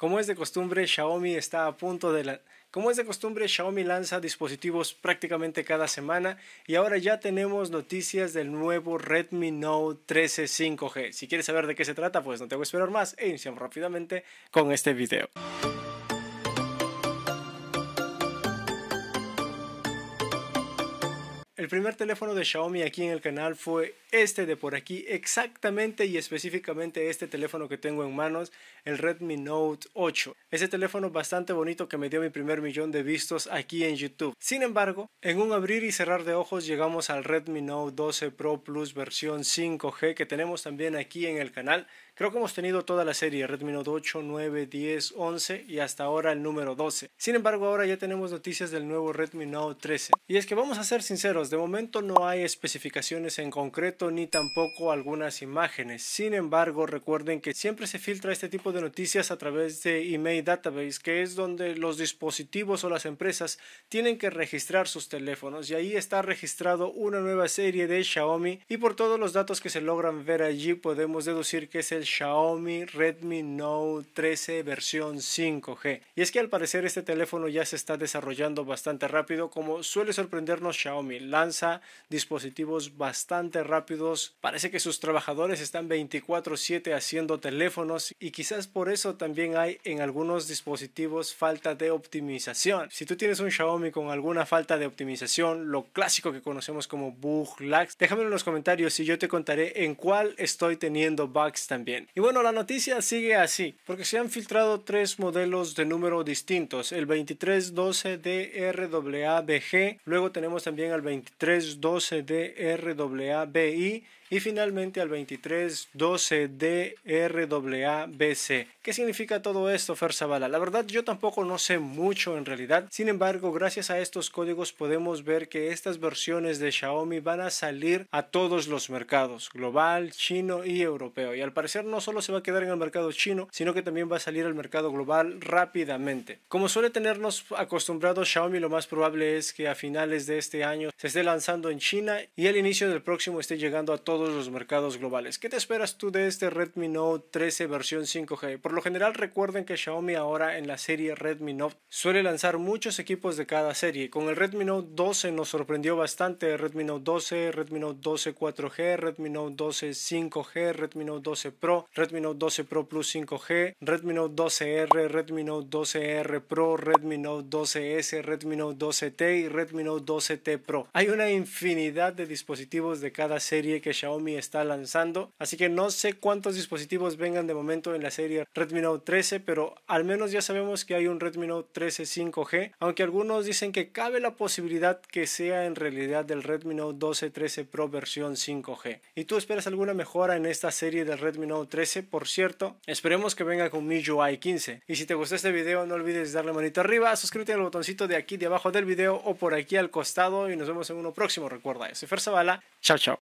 Como es de costumbre, Xiaomi está a punto de Como es de costumbre, Xiaomi lanza dispositivos prácticamente cada semana y ahora ya tenemos noticias del nuevo Redmi Note 13 5G. Si quieres saber de qué se trata, pues no te voy a esperar más e iniciamos rápidamente con este video. El primer teléfono de Xiaomi aquí en el canal fue este de por aquí, exactamente y específicamente este teléfono que tengo en manos, el Redmi Note 8. Ese teléfono bastante bonito que me dio mi primer millón de vistos aquí en YouTube. Sin embargo, en un abrir y cerrar de ojos llegamos al Redmi Note 12 Pro Plus versión 5G que tenemos también aquí en el canal Creo que hemos tenido toda la serie, Redmi Note 8, 9, 10, 11 y hasta ahora el número 12. Sin embargo, ahora ya tenemos noticias del nuevo Redmi Note 13. Y es que vamos a ser sinceros, de momento no hay especificaciones en concreto ni tampoco algunas imágenes. Sin embargo, recuerden que siempre se filtra este tipo de noticias a través de email database, que es donde los dispositivos o las empresas tienen que registrar sus teléfonos y ahí está registrado una nueva serie de Xiaomi y por todos los datos que se logran ver allí podemos deducir que es el Xiaomi Redmi Note 13 versión 5G. Y es que al parecer este teléfono ya se está desarrollando bastante rápido, como suele sorprendernos Xiaomi, lanza dispositivos bastante rápidos, parece que sus trabajadores están 24/7 haciendo teléfonos y quizás por eso también hay en algunos dispositivos falta de optimización. Si tú tienes un Xiaomi con alguna falta de optimización, lo clásico que conocemos como bug lags, déjamelo en los comentarios y yo te contaré en cuál estoy teniendo bugs también. Y bueno, la noticia sigue así, porque se han filtrado tres modelos de número distintos, el 2312 de luego tenemos también el 2312 de y finalmente al 2312 DRWABC. ¿Qué significa todo esto, Fer Zavala? La verdad yo tampoco no sé mucho en realidad. Sin embargo, gracias a estos códigos podemos ver que estas versiones de Xiaomi van a salir a todos los mercados, global, chino y europeo. Y al parecer no solo se va a quedar en el mercado chino, sino que también va a salir al mercado global rápidamente. Como suele tenernos acostumbrados Xiaomi, lo más probable es que a finales de este año se esté lanzando en China y al inicio del próximo esté llegando a todos los mercados globales. ¿Qué te esperas tú de este Redmi Note 13 versión 5G? Por lo general recuerden que Xiaomi ahora en la serie Redmi Note suele lanzar muchos equipos de cada serie. Con el Redmi Note 12 nos sorprendió bastante Redmi Note 12, Redmi Note 12 4G, Redmi Note 12 5G, Redmi Note 12 Pro, Redmi Note 12 Pro Plus 5G, Redmi Note 12R, Redmi Note 12R Pro, Redmi Note 12S, Redmi Note 12T y Redmi Note 12T Pro. Hay una infinidad de dispositivos de cada serie que Xiaomi Xiaomi está lanzando. Así que no sé cuántos dispositivos vengan de momento en la serie Redmi Note 13, pero al menos ya sabemos que hay un Redmi Note 13 5G, aunque algunos dicen que cabe la posibilidad que sea en realidad del Redmi Note 12 13 Pro versión 5G. ¿Y tú esperas alguna mejora en esta serie del Redmi Note 13? Por cierto, esperemos que venga con MIUI 15. Y si te gustó este video, no olvides darle manito arriba, suscríbete al botoncito de aquí de abajo del video o por aquí al costado y nos vemos en uno próximo. Recuerda, yo soy Fer Zavala. Chao, chao.